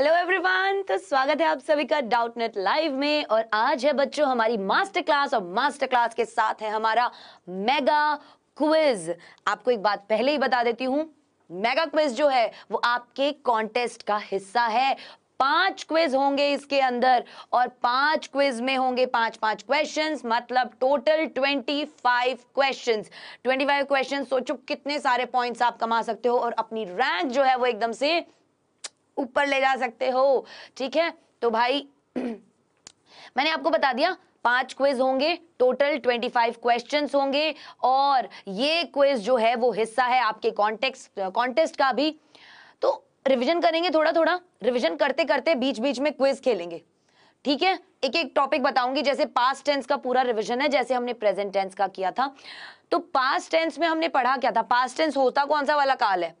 Hello everyone तो स्वागत है आप सभी का डाउट नेट लाइव में और आज है बच्चों हमारी मास्टर क्लास और मास्टर क्लास के साथ है हमारा मेगा क्विज आपको एक बात पहले ही बता देती हूँ मेगा क्विज जो है वो आपके कॉन्टेस्ट का हिस्सा है पांच क्विज होंगे इसके अंदर और पांच क्विज में होंगे पांच पांच क्वेश्चंस मतलब total twenty five question twenty five question सोचो कितने सारे पॉइंट्स आप कमा सकते हो और अपनी रैंक जो है वो एकदम से ऊपर ले जा सकते हो ठीक है तो भाई मैंने आपको बता दिया पांच क्विज होंगे टोटल 25 क्वेश्चंस होंगे और ये क्विज जो है वो हिस्सा है आपके कॉन्टेक्स कॉन्टेस्ट का भी तो रिवीजन करेंगे थोड़ा थोड़ा रिवीजन करते करते बीच बीच में क्विज खेलेंगे ठीक है एक एक टॉपिक बताऊंगी जैसे पास्ट टेंस का पूरा रिवीजन है जैसे हमने प्रेजेंट टेंस का किया था तो पास्ट टेंस में हमने पढ़ा क्या था पास्ट टेंस होता कौन सा वाला काल है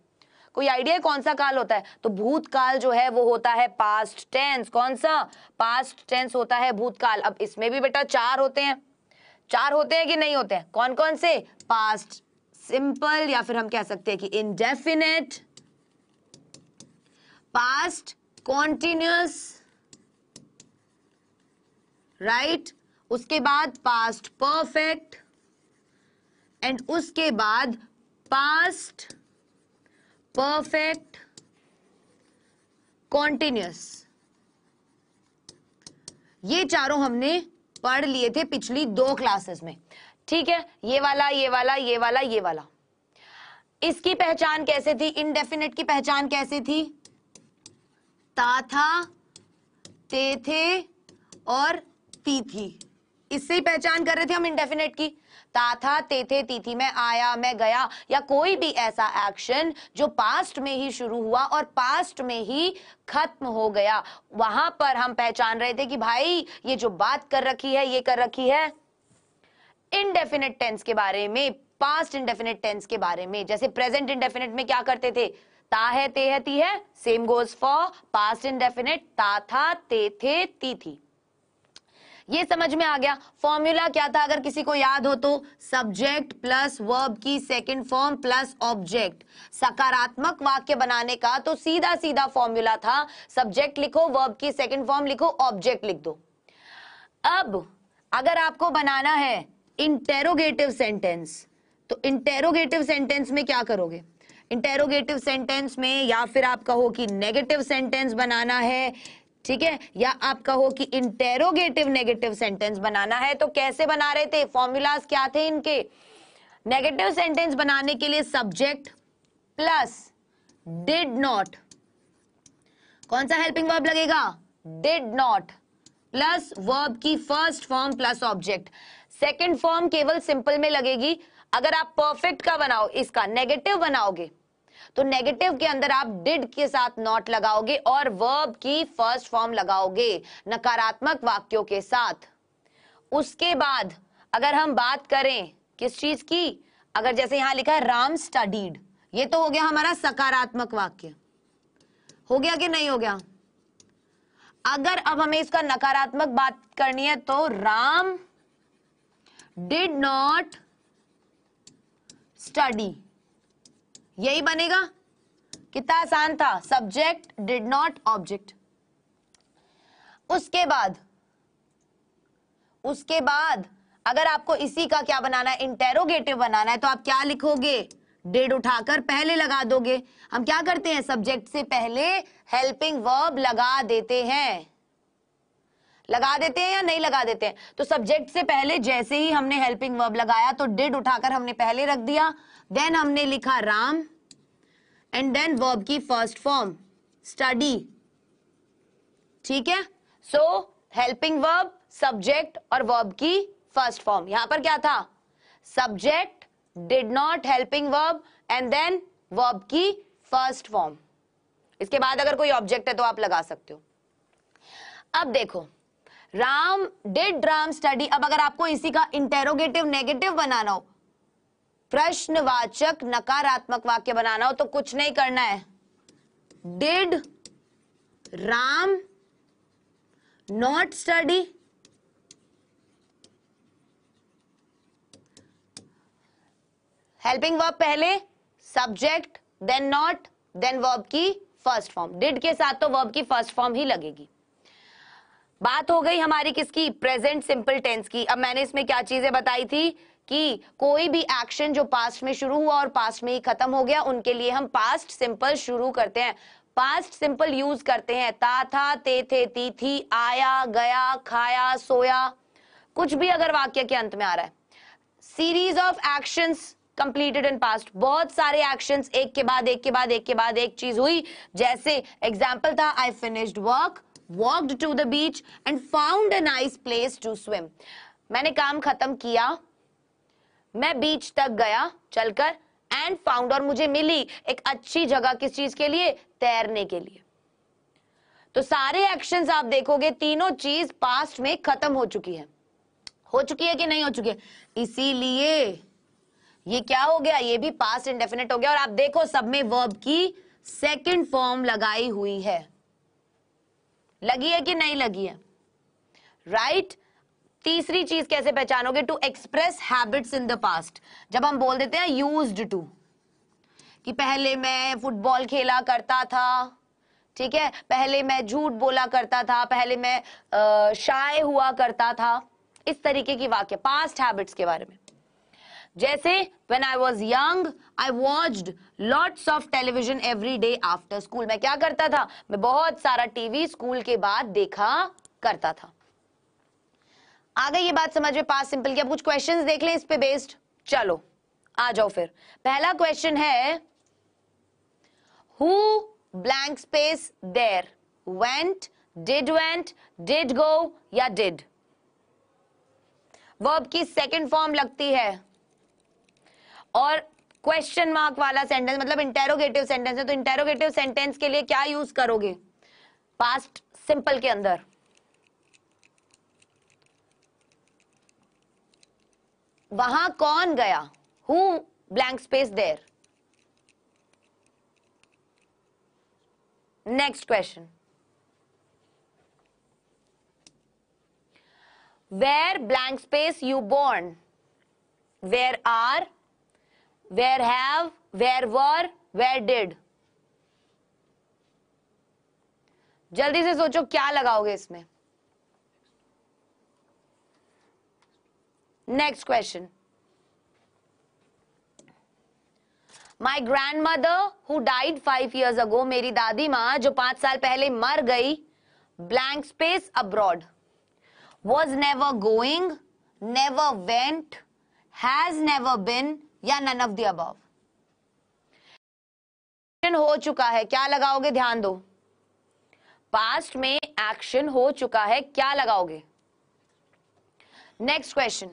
कोई आइडिया कौन सा काल होता है तो भूतकाल जो है वो होता है पास्ट टेंस कौन सा पास्ट टेंस होता है भूतकाल अब इसमें भी बेटा चार होते हैं चार होते हैं कि नहीं होते हैं कौन कौन से पास्ट सिंपल या फिर हम कह सकते हैं कि इनडेफिनेट पास्ट कॉन्टिन्यूस राइट उसके बाद पास्ट परफेक्ट एंड उसके बाद पास्ट perfect कॉन्टिन्यूस ये चारों हमने पढ़ लिए थे पिछली दो क्लासेस में ठीक है ये वाला ये वाला ये वाला ये वाला इसकी पहचान कैसे थी इनडेफिनेट की पहचान कैसे थी ता था ते थे और ती थी इससे ही पहचान कर रहे थे हम इनडेफिनेट की ताथा तेथे तिथि में आया मैं गया या कोई भी ऐसा एक्शन जो पास्ट में ही शुरू हुआ और पास्ट में ही खत्म हो गया वहां पर हम पहचान रहे थे कि भाई ये जो बात कर रखी है ये कर रखी है इनडेफिनेट टेंस के बारे में पास्ट इंडेफिनेट टेंस के बारे में जैसे प्रेजेंट इंडेफिनेट में क्या करते थे ता है ते है ती है same goes for past indefinite ता था ते थे ती थी ये समझ में आ गया फॉर्मूला क्या था अगर किसी को याद हो तो सब्जेक्ट प्लस वर्ब की सेकंड फॉर्म प्लस ऑब्जेक्ट सकारात्मक वाक्य बनाने का तो सीधा सीधा फॉर्मूला था सब्जेक्ट लिखो वर्ब की सेकंड फॉर्म लिखो ऑब्जेक्ट लिख दो अब अगर आपको बनाना है इंटेरोगेटिव सेंटेंस तो इंटेरोगेटिव सेंटेंस में क्या करोगे इंटेरोगेटिव सेंटेंस में या फिर आप कहो कि नेगेटिव सेंटेंस बनाना है ठीक है या आप कहो कि इंटेरोगेटिव नेगेटिव सेंटेंस बनाना है तो कैसे बना रहे थे फॉर्मूलाज क्या थे इनके नेगेटिव सेंटेंस बनाने के लिए सब्जेक्ट प्लस डिड नॉट कौन सा हेल्पिंग वर्ब लगेगा डिड नॉट प्लस वर्ब की first form plus object second form केवल सिंपल में लगेगी अगर आप परफेक्ट का बनाओ इसका नेगेटिव बनाओगे तो नेगेटिव के अंदर आप डिड के साथ नॉट लगाओगे और वर्ब की फर्स्ट फॉर्म लगाओगे नकारात्मक वाक्यों के साथ उसके बाद अगर हम बात करें किस चीज की अगर जैसे यहां लिखा है राम स्टडीड ये तो हो गया हमारा सकारात्मक वाक्य हो गया कि नहीं हो गया अगर अब हमें इसका नकारात्मक बात करनी है तो राम डिड नॉट स्टडी यही बनेगा कितना आसान था सब्जेक्ट डिड नॉट ऑब्जेक्ट उसके बाद उसके बाद अगर आपको इसी का क्या बनाना है इंटेरोगेटिव बनाना है तो आप क्या लिखोगे डेड उठाकर पहले लगा दोगे हम क्या करते हैं सब्जेक्ट से पहले हेल्पिंग वर्ब लगा देते हैं लगा देते हैं या नहीं लगा देते हैं तो सब्जेक्ट से पहले जैसे ही हमने हेल्पिंग वर्ब लगाया तो डेड उठाकर हमने पहले रख दिया देन हमने लिखा राम एंड देन वर्ब की फर्स्ट फॉर्म स्टडी ठीक है सो हेल्पिंग वर्ब सब्जेक्ट और वर्ब की फर्स्ट फॉर्म यहां पर क्या था subject did not helping verb and then verb की फर्स्ट फॉर्म इसके बाद अगर कोई ऑब्जेक्ट है तो आप लगा सकते हो अब देखो राम डिड राम स्टडी अब अगर आपको इसी का इंटेरोगेटिव नेगेटिव बनाना हो प्रश्नवाचक नकारात्मक वाक्य बनाना हो तो कुछ नहीं करना है did Ram not study helping verb पहले subject then not then verb की फर्स्ट फॉर्म डिड के साथ तो वर्ब की फर्स्ट फॉर्म ही लगेगी बात हो गई हमारी किसकी प्रेजेंट सिंपल टेंस की अब मैंने इसमें क्या चीजें बताई थी कि कोई भी एक्शन जो पास्ट में शुरू हुआ और पास्ट में ही खत्म हो गया उनके लिए हम पास्ट सिंपल शुरू करते हैं पास्ट सिंपल यूज करते हैं ता था ते थे ती थी आया गया खाया सोया कुछ भी अगर वाक्य के अंत में आ रहा है series of actions completed in past बहुत सारे एक्शन एक के बाद एक के बाद एक के बाद एक चीज हुई जैसे एग्जाम्पल था I finished work walked to the beach and found a nice place to swim मैंने काम खत्म किया मैं बीच तक गया चलकर एंड फाउंड और मुझे मिली एक अच्छी जगह किस चीज के लिए तैरने के लिए तो सारे एक्शंस आप देखोगे तीनों चीज पास्ट में खत्म हो चुकी है हो चुकी है कि नहीं हो चुकी है इसीलिए ये क्या हो गया ये भी पास्ट इंडेफिनेट हो गया और आप देखो सब में वर्ब की सेकंड फॉर्म लगाई हुई है लगी है कि नहीं लगी है राइट right? तीसरी चीज कैसे पहचानोगे to express habits in the past जब हम बोल देते हैं यूज्ड टू कि पहले मैं फुटबॉल खेला करता था ठीक है पहले मैं झूठ बोला करता था पहले मैं शाय हुआ करता था इस तरीके की वाक्य पास्ट हैबिट्स के बारे में जैसे when I was young I watched lots of television every day after school मैं क्या करता था मैं बहुत सारा टीवी स्कूल के बाद देखा करता था आ गई ये बात समझ में पास सिंपल की अब कुछ क्वेश्चंस देख लें इस पे बेस्ड चलो आ जाओ फिर पहला क्वेश्चन है who blank space there went did went did go या डिड वर्ब की सेकंड फॉर्म लगती है और क्वेश्चन मार्क वाला सेंटेंस मतलब इंटेरोगेटिव सेंटेंस है तो इंटेरोगेटिव सेंटेंस के लिए क्या यूज करोगे पास्ट सिंपल के अंदर वहां कौन गया who blank space there next question where blank space you born were are were have where were were did जल्दी से सोचो क्या लगाओगे इसमें Next question my grand mother who died five years ago मेरी दादी माँ जो पांच साल पहले मर गई blank space abroad was never going never went has never been या नन ऑफ द हो चुका है क्या लगाओगे ध्यान दो पास्ट में एक्शन हो चुका है क्या लगाओगे next question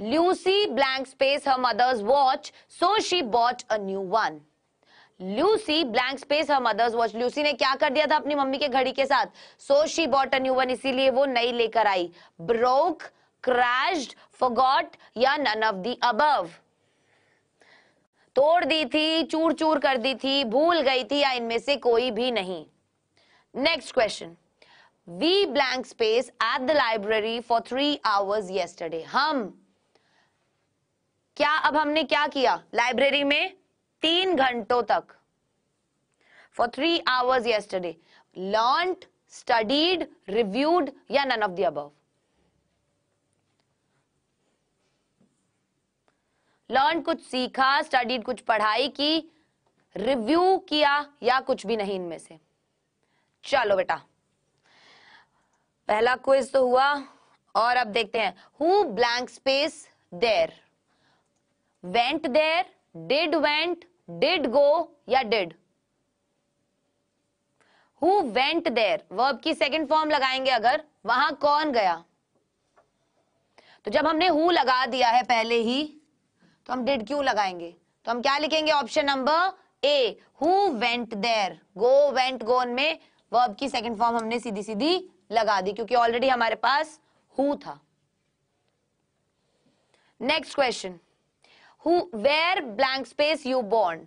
Lucy blank space her mother's watch, so she bought a new one. Lucy blank space her mothers watch Lucy ने क्या कर दिया था अपनी मम्मी के घड़ी के साथ so she bought a new one इसीलिए वो नई लेकर आई ब्रोक क्रैश फॉरगॉट या नन ऑफ दी अबव तोड़ दी थी चूर चूर कर दी थी भूल गई थी या इनमें से कोई भी नहीं next question we blank space at the library for three hours yesterday हम क्या अब हमने क्या किया लाइब्रेरी में तीन घंटों तक for three hours yesterday learn studied reviewed या none of the above learn कुछ सीखा स्टडीड कुछ पढ़ाई की रिव्यू किया या कुछ भी नहीं इनमें से चलो बेटा पहला क्विज तो हुआ और अब देखते हैं who blank space there went there did went did go या did who went there verb की सेकेंड फॉर्म लगाएंगे अगर वहां कौन गया तो जब हमने हु लगा दिया है पहले ही तो हम डिड क्यों लगाएंगे तो हम क्या लिखेंगे option number A who went there go went gone में वर्ब की सेकेंड फॉर्म हमने सीधी सीधी लगा दी क्योंकि ऑलरेडी हमारे पास हु था next question who where blank space you born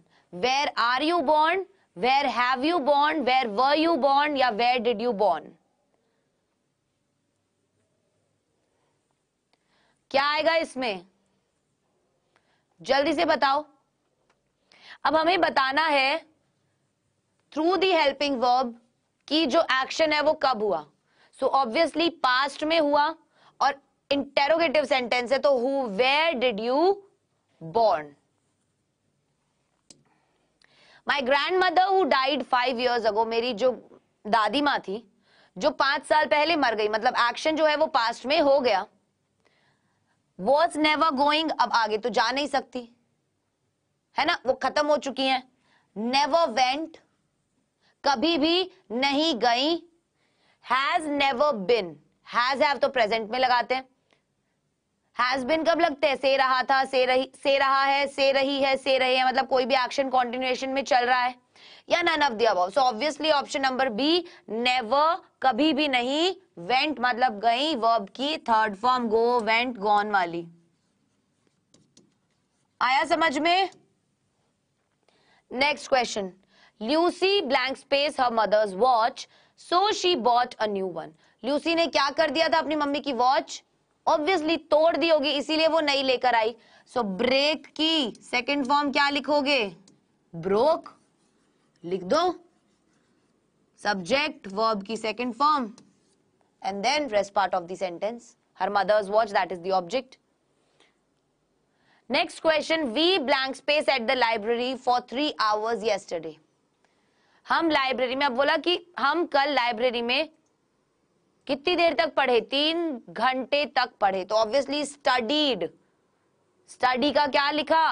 where are you born where have you born where were you born या where did you born क्या आएगा इसमें जल्दी से बताओ अब हमें बताना है थ्रू दी हेल्पिंग वर्ब कि जो एक्शन है वो कब हुआ सो ऑब्वियसली पास्ट में हुआ और इंटेरोगेटिव सेंटेंस है तो who where did you born. My grandmother who died five years ago, मेरी जो दादी माँ थी जो पांच साल पहले मर गई मतलब एक्शन जो है वो पास्ट में हो गया वॉज नेवर गोइंग अब आगे तो जा नहीं सकती है ना वो खत्म हो चुकी है नेवर वेंट कभी भी नहीं गई has never been has have तो प्रेजेंट में लगाते हैं हैज बिन कब लगते हैं से रहा था से रही से रहा है से रही है से रहे हैं मतलब कोई भी एक्शन कॉन्टिन्यूएशन में चल रहा है या none of the above so obviously option number B never कभी भी नहीं वेंट मतलब गई वर्ब की third form go went gone वाली आया समझ में next question Lucy blank space her mothers watch so she bought a new one Lucy ने क्या कर दिया था अपनी मम्मी की वॉच ऑब्वियसली तोड़ दी होगी इसीलिए वो नहीं लेकर आई सो so, ब्रेक की सेकेंड फॉर्म क्या लिखोगे ब्रोक लिख दो सब्जेक्ट वर्ब की second form and then rest part of sentence her mothers watch that is the object next question we blank space at the library for three hours yesterday हम library में अब बोला कि हम कल लाइब्रेरी में कितनी देर तक पढ़े तीन घंटे तक पढ़े तो ऑब्वियसली स्टडीड स्टडी का क्या लिखा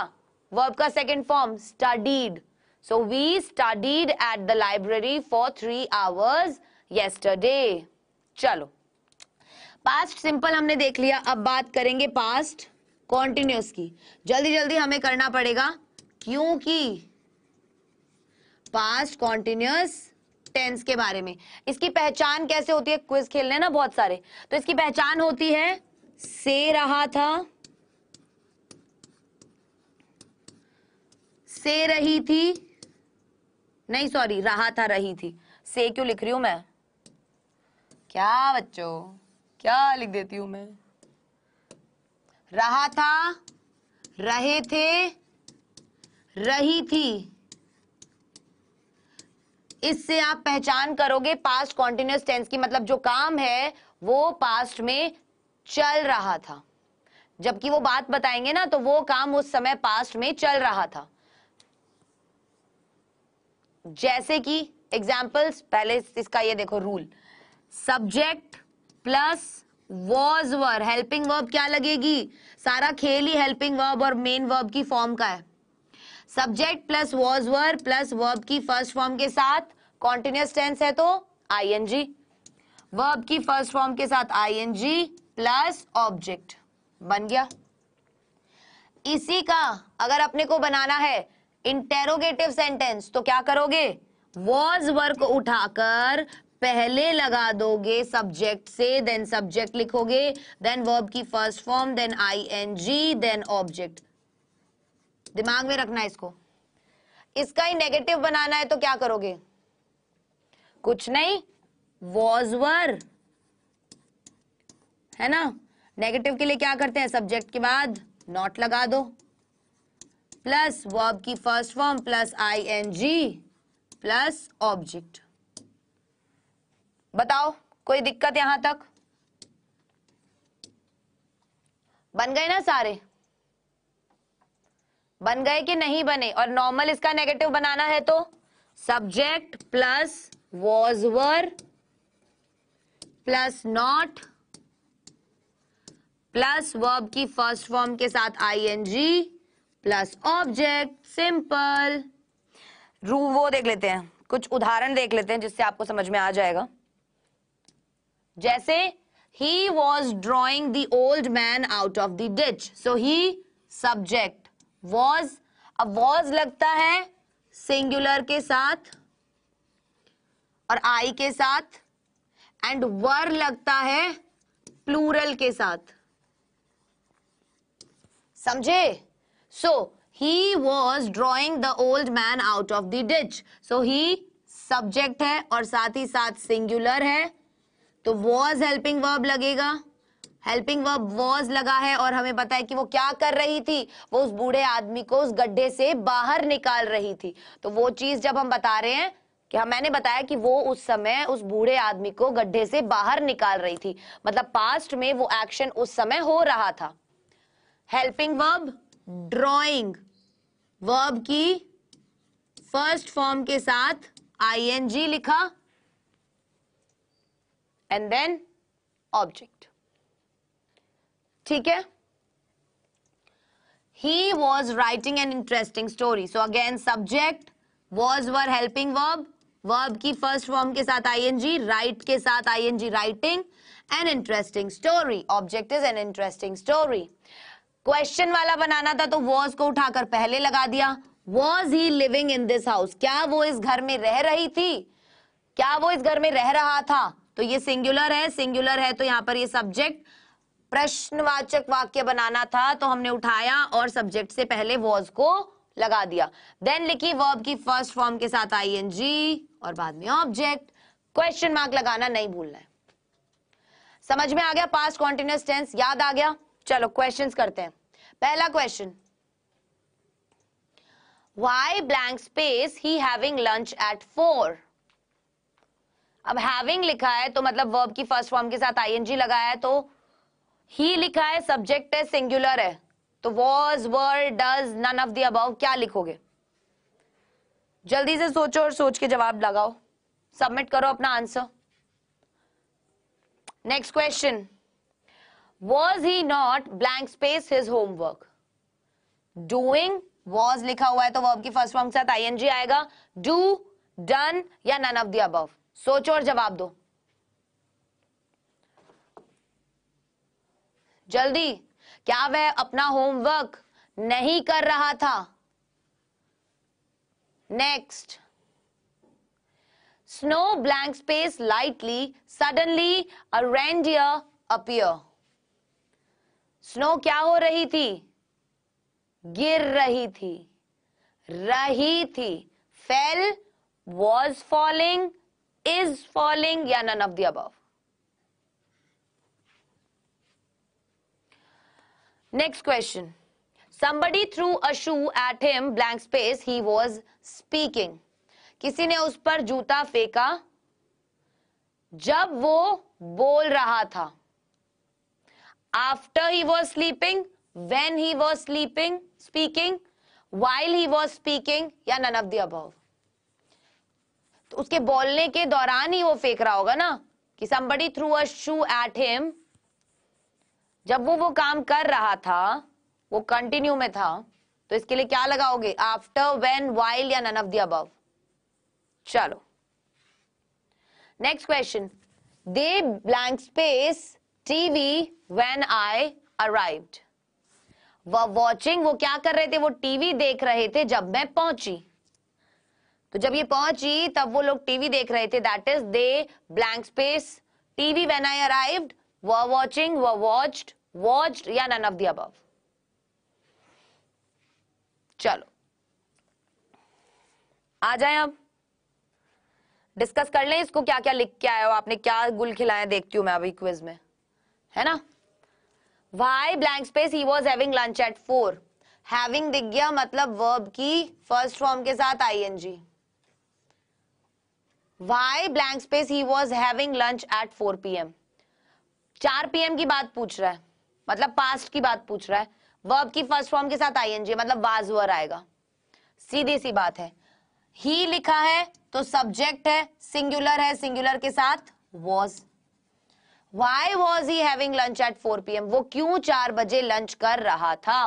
वर्ब का second form studied so we studied at the library for three hours yesterday चलो पास्ट सिंपल हमने देख लिया अब बात करेंगे पास्ट कॉन्टिन्यूस की जल्दी जल्दी हमें करना पड़ेगा क्योंकि पास्ट कॉन्टिन्यूस टेंस के बारे में इसकी पहचान कैसे होती है क्विज खेलने ना बहुत सारे तो इसकी पहचान होती है से रहा था से रही थी नहीं सॉरी रहा था रही थी से क्यों लिख रही हूं मैं क्या बच्चों क्या लिख देती हूं मैं रहा था रहे थे रही थी इससे आप पहचान करोगे पास्ट कॉन्टिन्यूस टेंस की मतलब जो काम है वो पास्ट में चल रहा था जबकि वो बात बताएंगे ना तो वो काम उस समय पास्ट में चल रहा था जैसे कि एग्जाम्पल्स पहले इसका ये देखो rule subject plus was verb helping verb क्या लगेगी सारा खेल ही हेल्पिंग वर्ब और मेन वर्ब की फॉर्म का है subject plus was were plus verb की फर्स्ट फॉर्म के साथ कॉन्टिन्यूस टेंस है तो आईएनजी वर्ब की फर्स्ट फॉर्म के साथ आईएनजी प्लस ऑब्जेक्ट बन गया इसी का अगर अपने को बनाना है इंटेरोगेटिव सेंटेंस तो क्या करोगे वॉज वर को उठाकर पहले लगा दोगे सब्जेक्ट से देन सब्जेक्ट लिखोगे देन वर्ब की first form then I N G then object दिमाग में रखना है इसको इसका ही नेगेटिव बनाना है तो क्या करोगे कुछ नहीं वॉज वर है ना नेगेटिव के लिए क्या करते हैं सब्जेक्ट के बाद नॉट लगा दो प्लस वर्ब की first form plus I N G plus object बताओ कोई दिक्कत यहां तक बन गए ना सारे बन गए कि नहीं बने और नॉर्मल इसका नेगेटिव बनाना है तो subject plus was were plus not plus verb की फर्स्ट फॉर्म के साथ आईएनजी प्लस ऑब्जेक्ट सिंपल रू वो देख लेते हैं कुछ उदाहरण देख लेते हैं जिससे आपको समझ में आ जाएगा जैसे ही was drawing the old man out of the ditch so he subject was अब वॉज लगता है सिंगुलर के साथ और आई के साथ एंड वर लगता है प्लूरल के साथ समझे so he was drawing the old man out of the ditch so he subject है और साथ ही साथ सिंगुलर है तो वॉज हेल्पिंग वर्ब लगेगा हेल्पिंग वर्ब वॉज लगा है और हमें पता है कि वो क्या कर रही थी वो उस बूढ़े आदमी को उस गड्ढे से बाहर निकाल रही थी तो वो चीज जब हम बता रहे हैं कि हाँ मैंने बताया कि वो उस समय उस बूढ़े आदमी को गड्ढे से बाहर निकाल रही थी मतलब पास्ट में वो एक्शन उस समय हो रहा था हेल्पिंग वर्ब ड्रॉइंग वर्ब की फर्स्ट फॉर्म के साथ जी लिखा एंड देन ऑब्जेक्ट ठीक है he was writing an interesting story so again subject was were helping verb verb की फर्स्ट फॉर्म के साथ जी राइट के साथ I G writing an interesting story object is an interesting story question वाला बनाना था तो वॉज को उठाकर पहले लगा दिया was he living in this house क्या वो इस घर में रह रही थी क्या वो इस घर में रह रहा था तो ये सिंगुलर है सिंगुलर है तो यहाँ पर ये सब्जेक्ट प्रश्नवाचक वाक्य बनाना था तो हमने उठाया और सब्जेक्ट से पहले वॉज को लगा दिया देन लिखी वर्ब की फर्स्ट फॉर्म के साथ आईएनजी और बाद में ऑब्जेक्ट क्वेश्चन मार्क लगाना नहीं भूलना है समझ में आ गया पास्ट कॉन्टिन्यूस टेंस याद आ गया चलो क्वेश्चन करते हैं पहला question why blank space he having lunch at four अब हैविंग लिखा है तो मतलब वर्ब की फर्स्ट फॉर्म के साथ आईएनजी लगाया है तो ही लिखा है सब्जेक्ट है सिंगुलर है तो was were does none of the above क्या लिखोगे जल्दी से सोचो और सोच के जवाब लगाओ सबमिट करो अपना answer next question was he not blank space his homework doing was लिखा हुआ है तो वर्ब की फर्स्ट फॉर्म के साथ आईएनजी आएगा डू डन या नन ऑफ दी अबव सोचो और जवाब दो जल्दी क्या वह अपना होमवर्क नहीं कर रहा था next snow blank space lightly suddenly a reindeer appear snow क्या हो रही थी गिर रही थी रही थी fell was falling is falling या none of the above next question Somebody threw a shoe at him blank space he was speaking. किसी ने उस पर जूता फेंका जब वो बोल रहा था after he was sleeping when he was sleeping speaking while he was speaking या नन ऑफ द तो उसके बोलने के दौरान ही वो फेंक रहा होगा ना कि somebody threw a shoe at him जब वो वो काम कर रहा था वो कंटिन्यू में था तो इसके लिए क्या लगाओगे आफ्टर वेन वाइल या नन ऑफ दी अब चलो next question they blank space TV when I arrived watching वो क्या कर रहे थे वो टीवी देख रहे थे जब मैं पहुंची तो जब ये पहुंची तब वो लोग टीवी देख रहे थे that is they blank space TV when I arrived were watching, were watched, watched या none of the above. चलो आ जाए अब डिस्कस कर लें इसको क्या क्या लिख के आया हो आपने क्या गुल खिलाए देखती हूँ मैं अभी क्विज में है ना why blank space he was having lunch at four having दिख गया मतलब वर्ब की फर्स्ट फॉर्म के साथ I N G why blank space he was having lunch at four P M चार पीएम की बात पूछ रहा है मतलब पास्ट की बात पूछ रहा है वर्ब की फर्स्ट फॉर्म के साथ आईएनजी मतलब वाजवर आएगा सीधी सी बात है ही लिखा है तो सब्जेक्ट है सिंगुलर है सिंगुलर के साथ was why was he having lunch at four p.m.? वो क्यों चार बजे लंच कर रहा था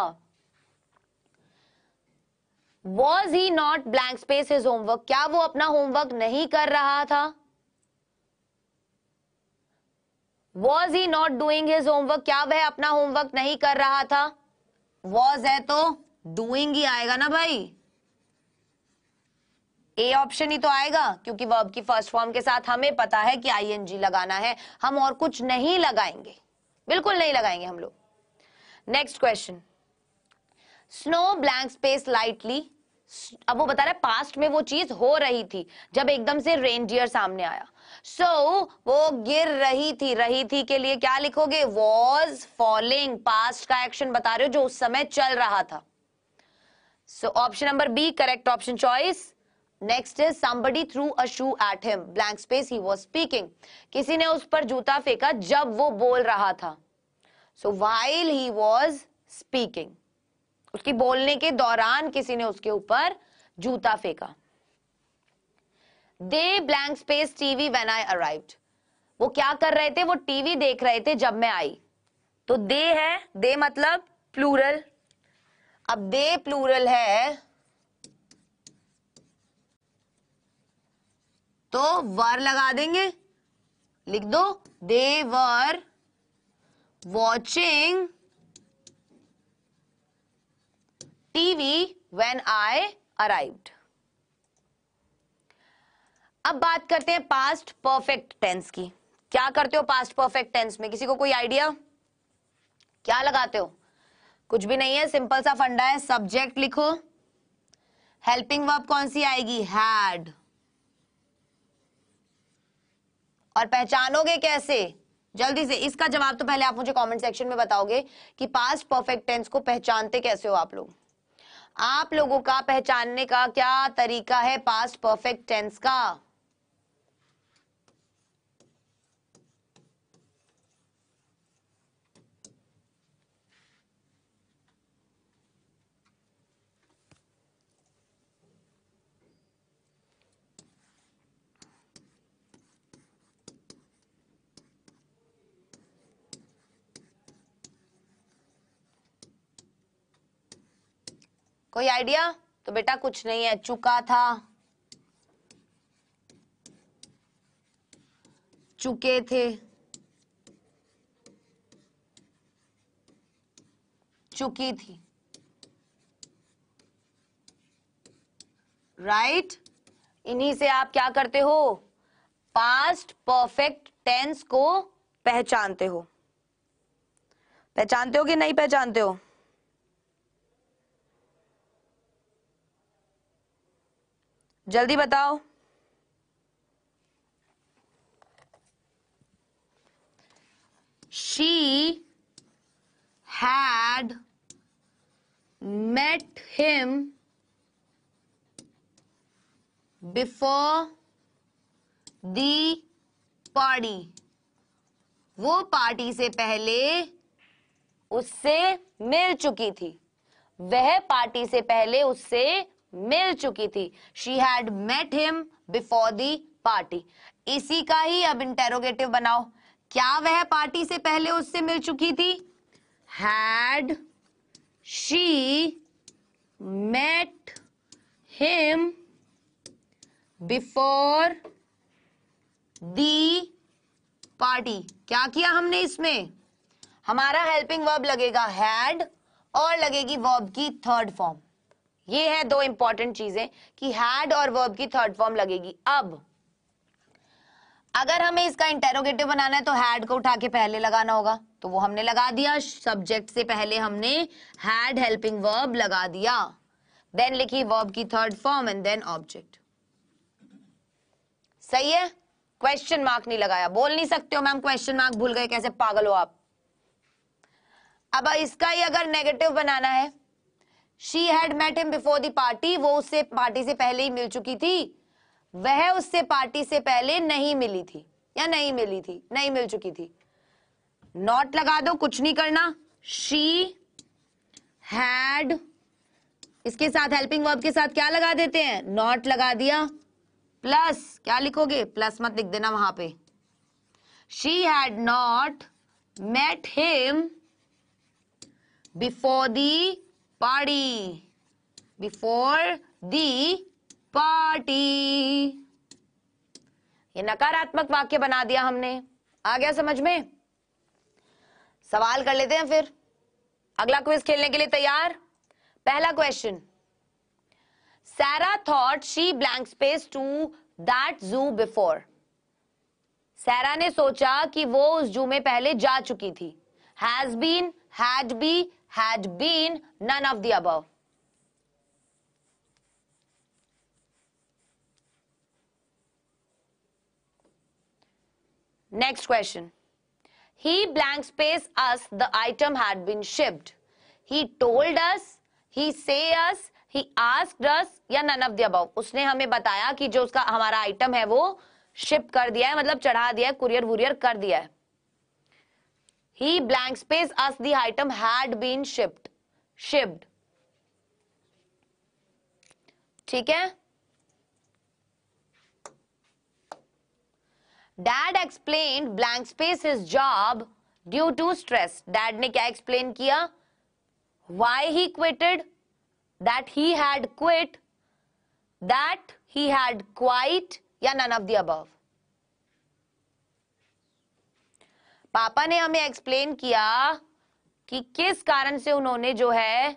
was he not blank space his homework क्या वो अपना होमवर्क नहीं कर रहा था was he not doing his homework क्या वह अपना होमवर्क नहीं कर रहा था वॉज है तो डूइंग ही आएगा ना भाई ए ऑप्शन ही तो आएगा क्योंकि वर्ब की फर्स्ट फॉर्म के साथ हमें पता है कि आईएनजी लगाना है हम और कुछ नहीं लगाएंगे बिल्कुल नहीं लगाएंगे हम लोग next question snow blank space lightly अब वो बता रहा है पास्ट में वो चीज हो रही थी जब एकदम से रेंजियर सामने आया सो so, वो गिर रही थी रही थी के लिए क्या लिखोगे वॉज फॉलिंग पास्ट का एक्शन बता रहे हो जो उस समय चल रहा था so option number B correct option choice next is somebody threw a shoe at him blank space he was speaking किसी ने उस पर जूता फेंका जब वो बोल रहा था so while he was speaking उसकी बोलने के दौरान किसी ने उसके ऊपर जूता फेंका they blank space TV when I arrived वो क्या कर रहे थे वो टीवी देख रहे थे जब मैं आई तो दे है दे मतलब प्लूरल अब दे प्लूरल है तो वर लगा देंगे लिख दो they were watching TV when I arrived अब बात करते हैं पास्ट परफेक्ट टेंस की क्या करते हो पास्ट परफेक्ट टेंस में किसी को कोई आइडिया क्या लगाते हो कुछ भी नहीं है सिंपल सा फंडा है सब्जेक्ट लिखो हेल्पिंग वर्ब कौन सी आएगी हैड और पहचानोगे कैसे जल्दी से इसका जवाब तो पहले आप मुझे कमेंट सेक्शन में बताओगे कि पास्ट परफेक्ट टेंस को पहचानते कैसे हो आप लोग आप लोगों का पहचानने का क्या तरीका है पास्ट परफेक्ट टेंस का कोई आइडिया तो बेटा कुछ नहीं है चुका था चुके थे चुकी थी राइट right? इन्हीं से आप क्या करते हो पास्ट परफेक्ट टेंस को पहचानते हो पहचानते हो कि नहीं पहचानते हो जल्दी बताओ she had met him before the party वो पार्टी से पहले उससे मिल चुकी थी वह पार्टी से पहले उससे मिल चुकी थी she had met him before the party इसी का ही अब इंटेरोगेटिव बनाओ क्या वह पार्टी से पहले उससे मिल चुकी थी had she met him before the party क्या किया हमने इसमें हमारा हेल्पिंग वर्ब लगेगा हैड और लगेगी वर्ब की थर्ड फॉर्म ये है दो इंपॉर्टेंट चीजें कि हैड और वर्ब की थर्ड फॉर्म लगेगी अब अगर हमें इसका इंटेरोगेटिव बनाना है तो हैड को उठा के पहले लगाना होगा तो वो हमने लगा दिया सब्जेक्ट से पहले हमने हैड हेल्पिंग वर्ब लगा दिया देन लिखी वर्ब की third form and then object सही है क्वेश्चन मार्क नहीं लगाया बोल नहीं सकते हो मैम क्वेश्चन मार्क भूल गए कैसे पागल हो आप अब इसका ही अगर नेगेटिव बनाना है she had met him before the party वो उससे पार्टी से पहले ही मिल चुकी थी वह उससे पार्टी से पहले नहीं मिली थी या नहीं मिली थी नहीं मिल चुकी थी नॉट लगा दो कुछ नहीं करना शी हैड इसके साथ हेल्पिंग वर्ब के साथ क्या लगा देते हैं नॉट लगा दिया प्लस क्या लिखोगे प्लस मत लिख देना वहां पे she had not met him before the party before the party ये नकारात्मक वाक्य बना दिया हमने आ गया समझ में सवाल कर लेते हैं फिर अगला क्विज खेलने के लिए तैयार पहला question Sarah thought she blank space to that zoo before Sarah ने सोचा कि वो उस जू में पहले जा चुकी थी has been had be had been none of the above. Next question. He blank space us the item had been shipped. He told us, he say us, he asked us या none of the above. उसने हमें बताया कि जो उसका हमारा item है वो ship कर दिया है मतलब चढ़ा दिया है courier वुरियर कर दिया है He blank space as the item had been shipped. Shipped. ठीक है dad explain blank space his job due to stress dad ने क्या एक्सप्लेन किया why he quitted that he had quit that he had quite या none of the above पापा ने हमें explain किया कि किस कारण से उन्होंने जो है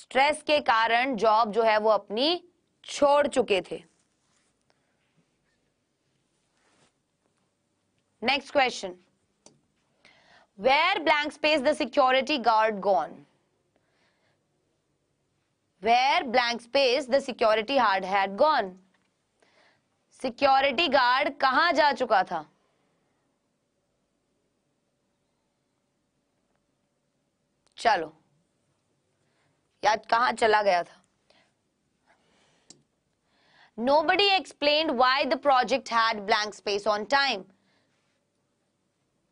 स्ट्रेस के कारण जॉब जो है वो अपनी छोड़ चुके थे next question where blank space the security guard gone where blank space the security guard had gone security guard कहां जा चुका था चलो याद कहा चला गया था nobody explained why the project had blank space on time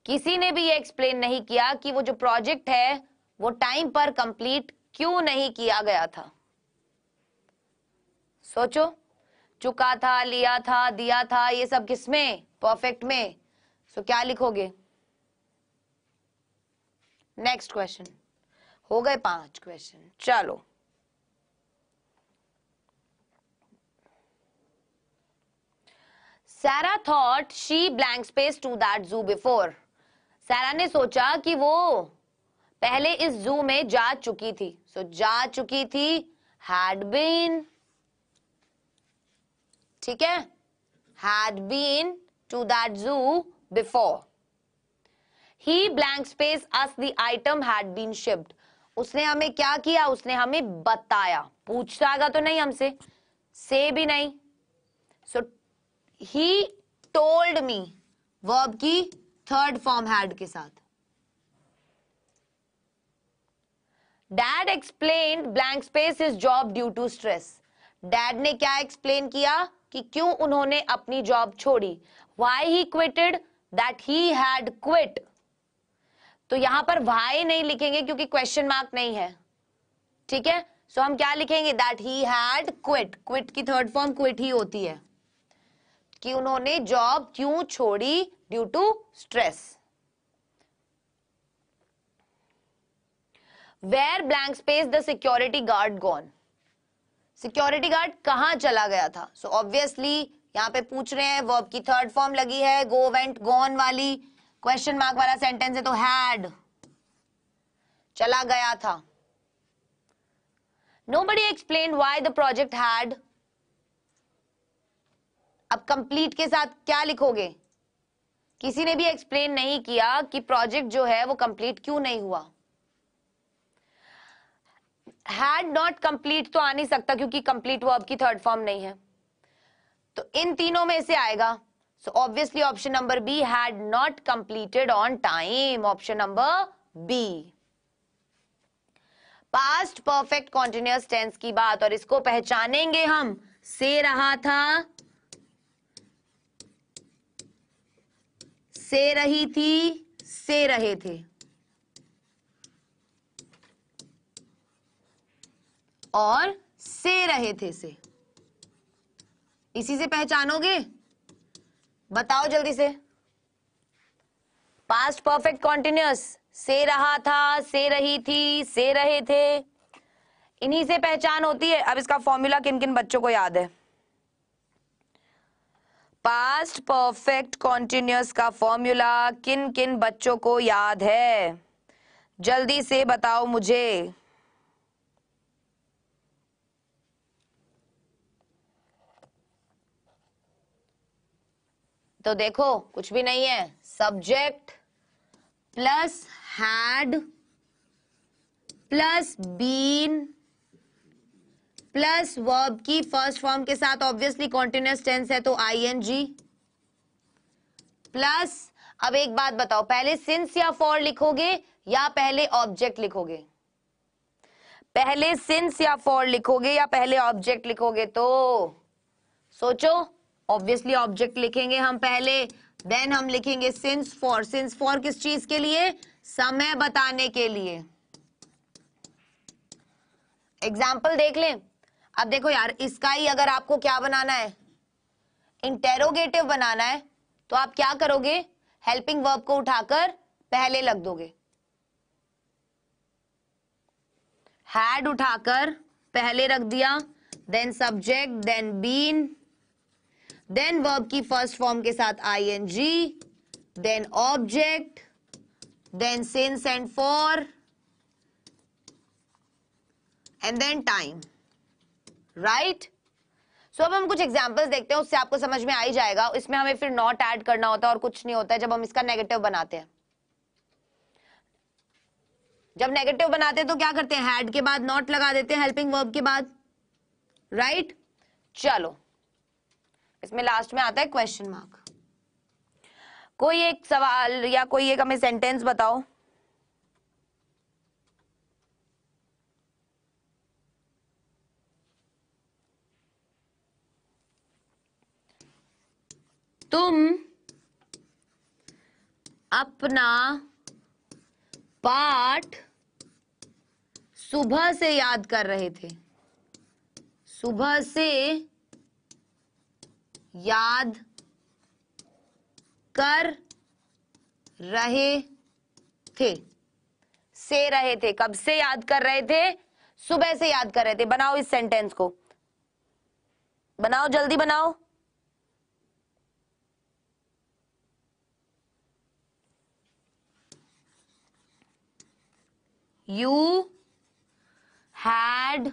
किसी ने भी ये एक्सप्लेन नहीं किया कि वो जो प्रोजेक्ट है वो टाइम पर कंप्लीट क्यों नहीं किया गया था सोचो चुका था लिया था दिया था ये सब किसमें परफेक्ट में सो so, क्या लिखोगे नेक्स्ट क्वेश्चन हो गए पांच क्वेश्चन चलो Sarah thought she blank space to that zoo before Sarah ने सोचा कि वो पहले इस जू में जा चुकी थी सो so, जा चुकी थी हैड बीन ठीक है had been to that zoo before he blank space us the item had been shipped उसने हमें क्या किया उसने हमें बताया पूछता आएगा तो नहीं हमसे से भी नहीं so he told me verb की थर्ड फॉर्म हैड के साथ dad explain blank space his job due to stress dad ने क्या एक्सप्लेन किया कि क्यों उन्होंने अपनी जॉब छोड़ी why he quitted that he had quit तो यहां पर भाई नहीं लिखेंगे क्योंकि क्वेश्चन मार्क नहीं है ठीक है सो so, हम क्या लिखेंगे that he had quit quit की थर्ड फॉर्म क्विट ही होती है कि उन्होंने जॉब क्यों छोड़ी due to stress where blank space the security guard gone security guard कहां चला गया था सो so, ऑब्वियसली यहां पे पूछ रहे हैं वर्ब की थर्ड फॉर्म लगी है गो वेंट गॉन वाली क्वेश्चन मार्क वाला सेंटेंस है तो हैड चला गया था nobody explain why the project had अब कंप्लीट के साथ क्या लिखोगे किसी ने भी एक्सप्लेन नहीं किया कि प्रोजेक्ट जो है वो कंप्लीट क्यों नहीं हुआ हैड नॉट कंप्लीट तो आ नहीं सकता क्योंकि कंप्लीट वो अब की थर्ड फॉर्म नहीं है तो इन तीनों में से आएगा So obviously option number B had not completed on time. Option number B. Past perfect continuous tense की बात और इसको पहचानेंगे हम से रहा था से रही थी से रहे थे और से रहे थे से इसी से पहचानोगे बताओ जल्दी से पास्ट परफेक्ट कॉन्टिन्यूस से रहा था से रही थी से रहे थे इन्हीं से पहचान होती है अब इसका फॉर्मूला किन किन बच्चों को याद है पास्ट परफेक्ट कॉन्टिन्यूस का फॉर्मूला किन किन बच्चों को याद है जल्दी से बताओ मुझे तो देखो कुछ भी नहीं है subject plus had plus been plus verb की फर्स्ट फॉर्म के साथ ऑब्वियसली कॉन्टिन्यूस टेंस है तो आईएनजी प्लस अब एक बात बताओ पहले सिंस या फॉर लिखोगे या पहले ऑब्जेक्ट लिखोगे पहले सिंस या फॉर लिखोगे या पहले ऑब्जेक्ट लिखोगे तो सोचो ऑब्वियसली ऑब्जेक्ट लिखेंगे हम पहले देन हम लिखेंगे सिंस फॉर सिंस फॉर किस चीज के लिए समय बताने के लिए एग्जाम्पल देख लें अब देखो यार इसका ही अगर आपको क्या बनाना है इंटेरोगेटिव बनाना है तो आप क्या करोगे हेल्पिंग वर्ब को उठाकर पहले लग दोगे हैड उठाकर पहले रख दिया then subject then been then verb की फर्स्ट फॉर्म के साथ I N G then object then since and for and then time right so अब हम कुछ एग्जाम्पल्स देखते हैं उससे आपको समझ में आ ही जाएगा इसमें हमें फिर नॉट ऐड करना होता है और कुछ नहीं होता है जब हम इसका नेगेटिव बनाते हैं जब नेगेटिव बनाते हैं तो क्या करते हैं हैड के बाद नॉट लगा देते हैं हेल्पिंग वर्ब के बाद राइट right? चलो इसमें लास्ट में आता है क्वेश्चन मार्क कोई एक सवाल या कोई एक हमें सेंटेंस बताओ तुम अपना पाठ सुबह से याद कर रहे थे सुबह से याद कर रहे थे से रहे थे कब से याद कर रहे थे सुबह से याद कर रहे थे बनाओ इस सेंटेंस को बनाओ जल्दी बनाओ यू हैड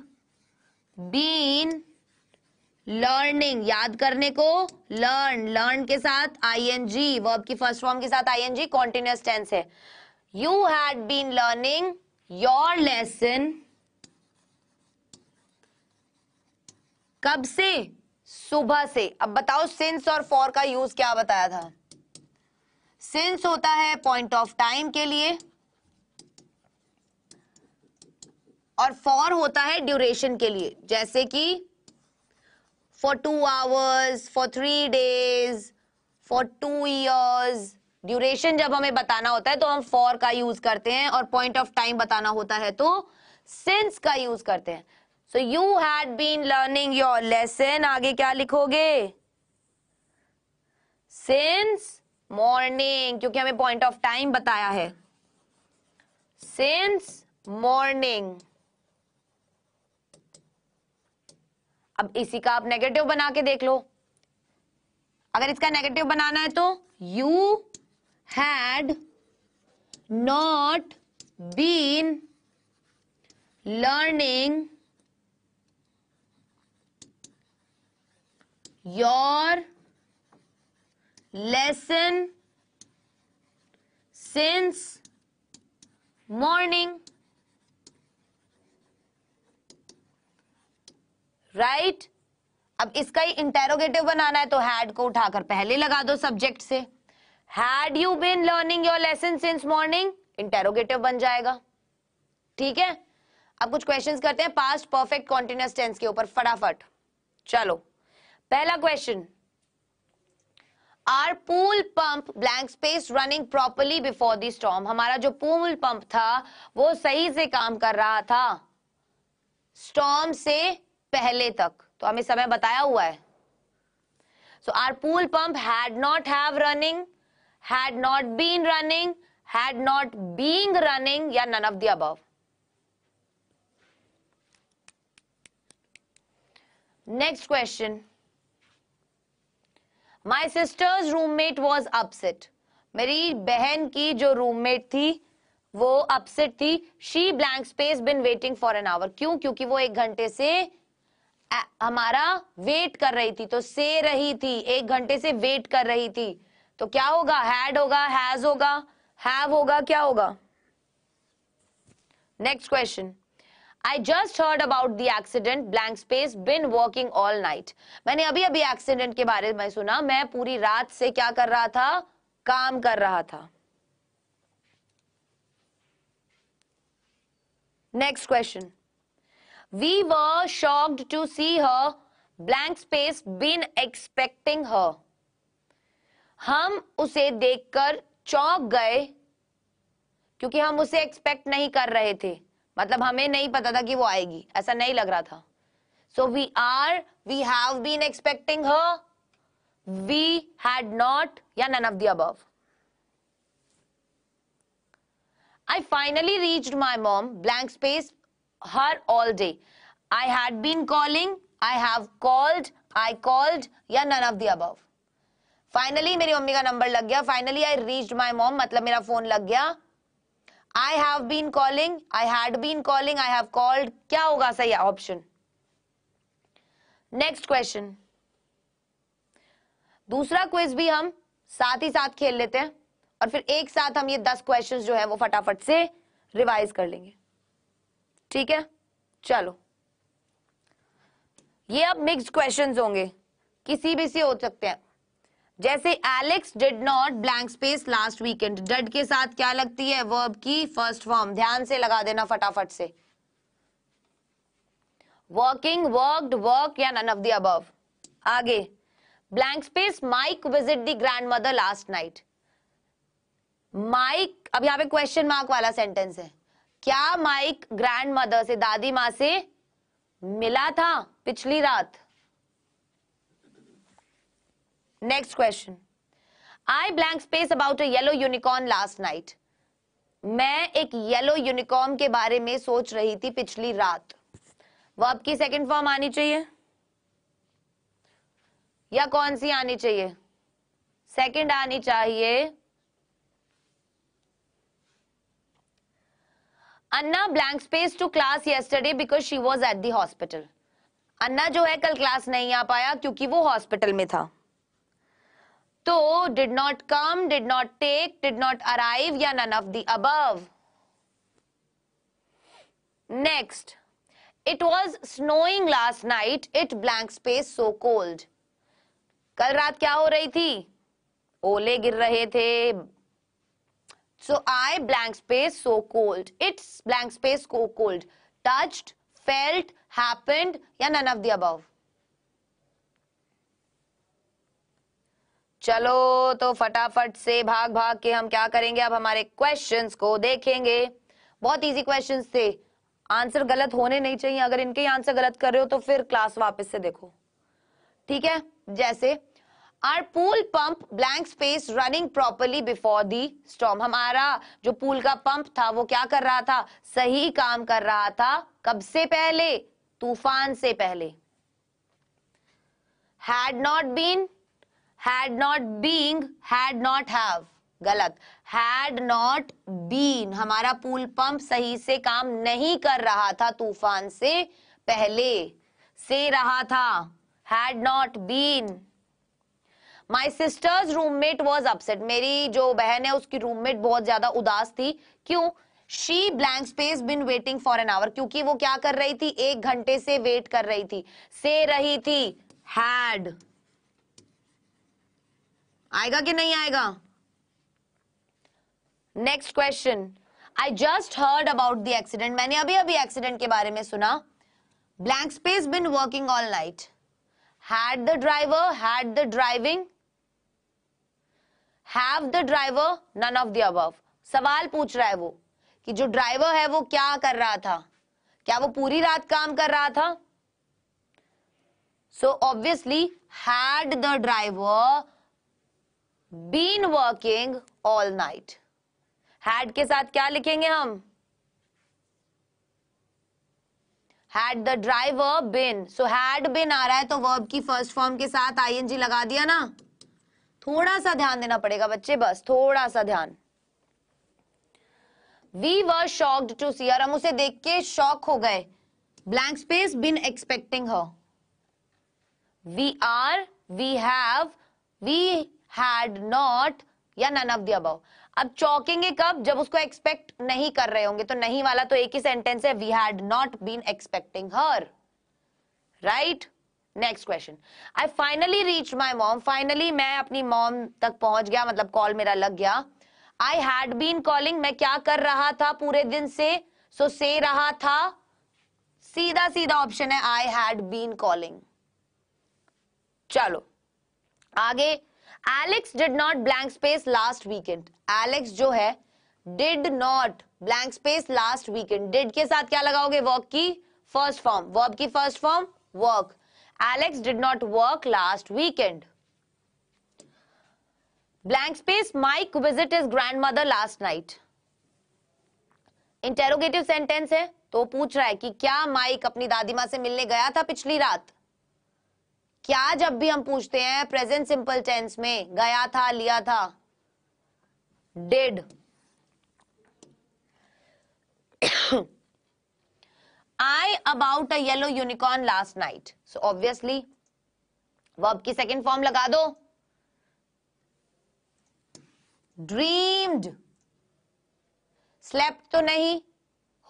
बीन लर्निंग याद करने को लर्न लर्न के साथ आई एन जी वर्ब की फर्स्ट फॉर्म के साथ I N G continuous tense है you had been learning your lesson कब से सुबह से अब बताओ सिंस और फॉर का यूज क्या बताया था सिंस होता है पॉइंट ऑफ टाइम के लिए और फॉर होता है ड्यूरेशन के लिए जैसे कि for 2 hours, for 3 days, for 2 years. Duration जब हमें बताना होता है तो हम फॉर का यूज करते हैं और पॉइंट ऑफ टाइम बताना होता है तो सिंस का यूज करते हैं so you had been learning your lesson आगे क्या लिखोगे सिंस मॉर्निंग क्योंकि हमें पॉइंट ऑफ टाइम बताया है सिंस मॉर्निंग अब इसी का आप नेगेटिव बना के देख लो अगर इसका नेगेटिव बनाना है तो you had not been learning your lesson since morning right अब इसका ही इंटेरोगेटिव बनाना है तो हैड को उठाकर पहले लगा दो सब्जेक्ट से had you been learning your lesson since morning interrogative बन जाएगा ठीक है अब कुछ क्वेश्चंस करते हैं पास्ट परफेक्ट कॉन्टिन्यूस टेंस के ऊपर फटाफट चलो पहला question our pool pump blank space running properly before the storm हमारा जो पूल पंप था वो सही से काम कर रहा था स्टॉम से पहले तक तो हमें समय बताया हुआ है so our pool pump had not have running had not been running had not being running या none of the above next question my sister's roommate was upset मेरी बहन की जो रूममेट थी वो अपसेट थी she blank space been waiting for an hour क्यों क्योंकि वो एक घंटे से हमारा वेट कर रही थी तो से रही थी एक घंटे से वेट कर रही थी तो क्या होगा हैड होगा हैज होगा हैव होगा क्या होगा next question I just heard about the accident blank space been walking all night मैंने अभी अभी एक्सीडेंट के बारे में सुना मैं पूरी रात से क्या कर रहा था काम कर रहा था next question We were shocked to see her. Blank space been expecting her. हम उसे देखकर चौंक गए क्योंकि हम उसे एक्सपेक्ट नहीं कर रहे थे मतलब हमें नहीं पता था कि वो आएगी ऐसा नहीं लग रहा था so we are we have been expecting her we had not या none of the above I finally reached my mom blank space her all day I had been calling I have called I called या none of the above finally मेरी मम्मी का नंबर लग गया finally I reach my mom मतलब मेरा phone लग गया I have been calling I had been calling I have called क्या होगा सही ऑप्शन नेक्स्ट क्वेश्चन दूसरा क्विज भी हम साथ ही साथ खेल लेते हैं और फिर एक साथ हम ये दस क्वेश्चन जो है वो फटाफट से रिवाइज कर लेंगे ठीक है चलो ये अब मिक्स्ड क्वेश्चंस होंगे किसी भी से हो सकते हैं जैसे Alex did not blank space last weekend did के साथ क्या लगती है वर्ब की फर्स्ट फॉर्म ध्यान से लगा देना फटाफट से वर्किंग वर्कड वर्क या नन ऑफ द अबव आगे blank space Mike visit the grandmother last night Mike अब यहां पे क्वेश्चन मार्क वाला सेंटेंस है क्या माइक ग्रैंड मदर से दादी माँ से मिला था पिछली रात next question I blank space about a yellow unicorn last night मैं एक येलो यूनिकॉर्न के बारे में सोच रही थी पिछली रात वो आपकी सेकंड फॉर्म आनी चाहिए या कौन सी आनी चाहिए सेकंड आनी चाहिए Anna blank space to class yesterday because she was at the hospital Anna जो है कल क्लास नहीं आ पाया क्योंकि वो हॉस्पिटल में था तो did not come did not take did not arrive या none of the above next it was snowing last night it blank space so cold कल रात क्या हो रही थी ओले गिर रहे थे So I blank space so cold. It's blank space so cold. Touched, felt, happened या none of the above. चलो तो फटाफट से भाग भाग के हम क्या करेंगे अब हमारे क्वेश्चंस को देखेंगे बहुत इजी क्वेश्चंस थे आंसर गलत होने नहीं चाहिए अगर इनके आंसर गलत कर रहे हो तो फिर क्लास वापस से देखो ठीक है जैसे our pool pump blank space running properly before the storm हमारा जो पूल का पंप था वो क्या कर रहा था सही काम कर रहा था कब से पहले तूफान से पहले had not been had not being had not have गलत हैड नॉट बीन हमारा पूल पंप सही से काम नहीं कर रहा था तूफान से पहले से रहा था had not been my sister's roommate was upset मेरी जो बहन है उसकी रूममेट बहुत ज्यादा उदास थी क्यों she blank space been waiting for an hour क्योंकि वो क्या कर रही थी एक घंटे से वेट कर रही थी से रही थी हैड आएगा कि नहीं आएगा next question I just heard about the accident मैंने अभी अभी एक्सीडेंट के बारे में सुना blank space been working all night had the driver had the driving have the driver none of the above सवाल पूछ रहा है वो कि जो ड्राइवर है वो क्या कर रहा था क्या वो पूरी रात काम कर रहा था so obviously had the driver been working all night had के साथ क्या लिखेंगे हम had the driver been so had been आ रहा है तो वर्ब की फर्स्ट फॉर्म के साथ आईएनजी लगा दिया ना थोड़ा सा ध्यान देना पड़ेगा बच्चे बस थोड़ा सा ध्यान we were shocked to see और हम उसे देख के शॉक हो गए blank space been expecting her we are we have we had not या नन ऑफ दब अब चौकेंगे कब जब उसको एक्सपेक्ट नहीं कर रहे होंगे तो नहीं वाला तो एक ही सेंटेंस है we had not been expecting her right next question I finally reach my mom finally मैं अपनी मॉम तक पहुंच गया मतलब कॉल मेरा लग गया आई हैड बीन कॉलिंग मैं क्या कर रहा था पूरे दिन से सो so, से रहा था सीधा सीधा ऑप्शन है आई हैड बीन कॉलिंग चलो आगे Alex did not blank space last weekend Alex जो है did not blank space last weekend did के साथ क्या लगाओगे वर्क की फर्स्ट फॉर्म वर्ब की first form work Alex did not work last weekend. Blank space. Mike visited his grandmother last night. interrogative sentence है तो पूछ रहा है कि क्या mike अपनी दादी माँ से मिलने गया था पिछली रात क्या जब भी हम पूछते हैं प्रेजेंट सिंपल टेंस में गया था लिया था did I about a yellow unicorn last night so obviously verb की सेकेंड फॉर्म लगा दो ड्रीम्ड स्लेप्ट तो नहीं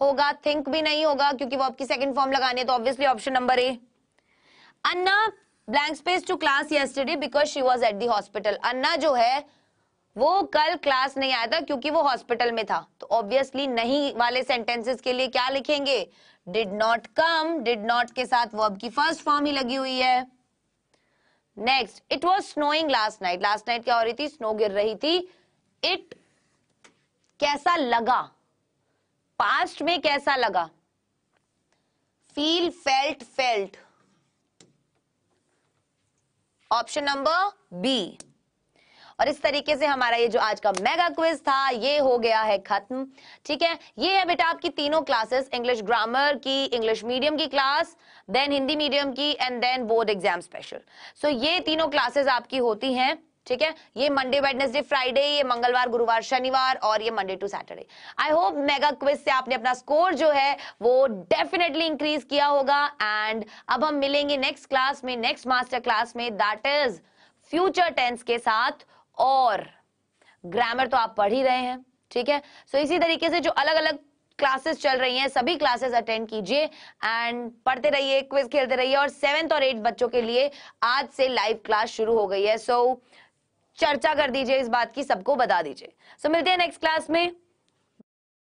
होगा थिंक भी नहीं होगा क्योंकि वर्ब की सेकेंड फॉर्म लगानी है तो obviously option number A Anna blank space to class yesterday because she was at the hospital Anna जो है वो कल क्लास नहीं आया था क्योंकि वो हॉस्पिटल में था तो ऑब्वियसली नहीं वाले सेंटेंसेस के लिए क्या लिखेंगे did not come did not के साथ वर्ब की फर्स्ट फॉर्म ही लगी हुई है next it was snowing last night last night क्या हो रही थी स्नो गिर रही थी इट कैसा लगा पास्ट में कैसा लगा feel felt felt option number B और इस तरीके से हमारा ये जो आज का मेगा क्विज था ये हो गया है खत्म ठीक है ये है बेटा आपकी तीनों क्लासेस इंग्लिश ग्रामर की इंग्लिश मीडियम की क्लास देन हिंदी मीडियम की and then board exam special so ये तीनों क्लासेस आपकी होती हैं ठीक है ये मंडे वेडनेसडे फ्राइडे ये मंगलवार गुरुवार शनिवार और ये Monday to Saturday I hope mega quiz से आपने अपना स्कोर जो है वो डेफिनेटली इंक्रीज किया होगा एंड अब हम मिलेंगे नेक्स्ट क्लास में नेक्स्ट मास्टर क्लास में दैट इज फ्यूचर टेंस के साथ और ग्रामर तो आप पढ़ ही रहे हैं ठीक है सो so, इसी तरीके से जो अलग अलग क्लासेस चल रही हैं सभी क्लासेस अटेंड कीजिए एंड पढ़ते रहिए क्विज खेलते रहिए और सेवेंथ और एट बच्चों के लिए आज से लाइव क्लास शुरू हो गई है सो so, चर्चा कर दीजिए इस बात की सबको बता दीजिए सो so, मिलते हैं नेक्स्ट क्लास में